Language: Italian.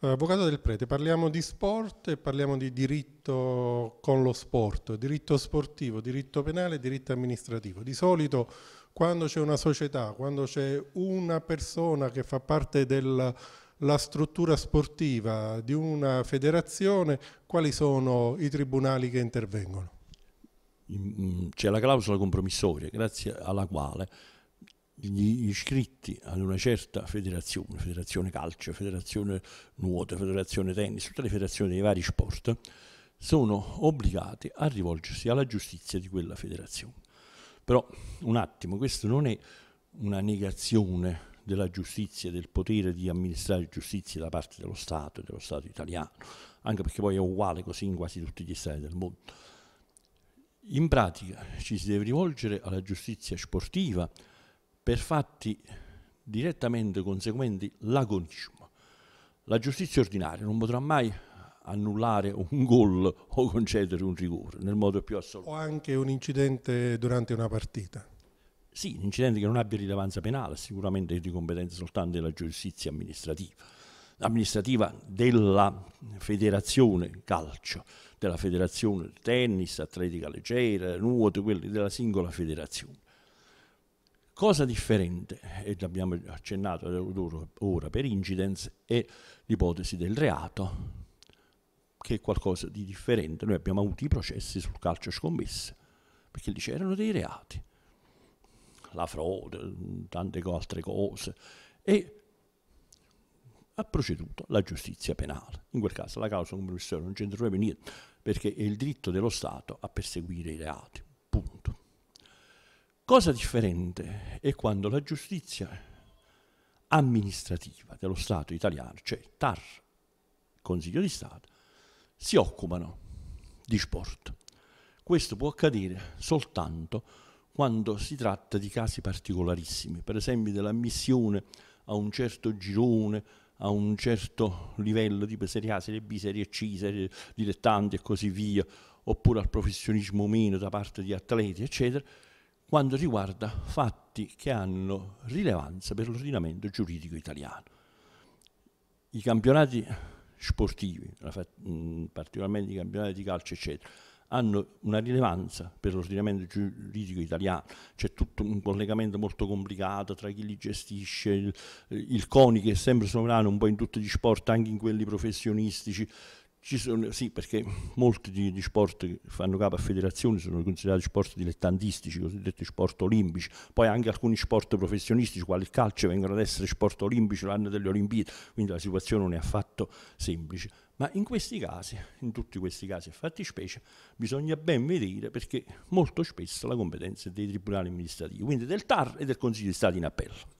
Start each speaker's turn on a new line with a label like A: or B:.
A: Eh, avvocato del Prete, parliamo di sport e parliamo di diritto con lo sport, diritto sportivo, diritto penale, e diritto amministrativo. Di solito quando c'è una società, quando c'è una persona che fa parte della struttura sportiva di una federazione, quali sono i tribunali che intervengono?
B: Mm, mm, c'è la clausola compromissoria, grazie alla quale gli iscritti ad una certa federazione, federazione calcio, federazione nuoto, federazione tennis, tutte le federazioni dei vari sport, sono obbligati a rivolgersi alla giustizia di quella federazione. Però un attimo, questo non è una negazione della giustizia, del potere di amministrare giustizia da parte dello Stato e dello Stato italiano, anche perché poi è uguale così in quasi tutti gli Stati del mondo. In pratica ci si deve rivolgere alla giustizia sportiva, per fatti direttamente conseguenti l'agonismo. La giustizia ordinaria non potrà mai annullare un gol o concedere un rigore nel modo più assoluto.
A: O anche un incidente durante una partita. Sì, un incidente che non abbia
B: rilevanza penale, sicuramente è di competenza soltanto della giustizia amministrativa, amministrativa della federazione calcio, della federazione tennis, atletica leggera, nuoto, quelli della singola federazione. Cosa differente, e l'abbiamo accennato ora per incidence, è l'ipotesi del reato, che è qualcosa di differente. Noi abbiamo avuto i processi sul calcio scommesse, perché lì c'erano dei reati, la frode, tante altre cose, e ha proceduto la giustizia penale. In quel caso la causa come professore non c'entra proprio niente, perché è il diritto dello Stato a perseguire i reati. Cosa differente è quando la giustizia amministrativa dello Stato italiano, cioè TAR, Consiglio di Stato, si occupano di sport. Questo può accadere soltanto quando si tratta di casi particolarissimi, per esempio dell'ammissione a un certo girone, a un certo livello tipo serie A, serie B, serie C, serie dilettanti e così via, oppure al professionismo meno da parte di atleti, eccetera quando riguarda fatti che hanno rilevanza per l'ordinamento giuridico italiano. I campionati sportivi, mm, particolarmente i campionati di calcio, eccetera, hanno una rilevanza per l'ordinamento giuridico italiano, c'è tutto un collegamento molto complicato tra chi li gestisce, il, il CONI che è sempre sovrano un po' in tutti gli sport, anche in quelli professionistici, sono, sì, perché molti di, di, sport che fanno capo a federazioni sono considerati sport dilettantistici, cosiddetti sport olimpici, poi anche alcuni sport professionistici, quali il calcio, vengono ad essere sport olimpici l'anno delle Olimpiadi, quindi la situazione non è affatto semplice. Ma in questi casi, in tutti questi casi e fatti specie, bisogna ben vedere perché molto spesso la competenza è dei tribunali amministrativi, quindi del TAR e del Consiglio di Stato in appello.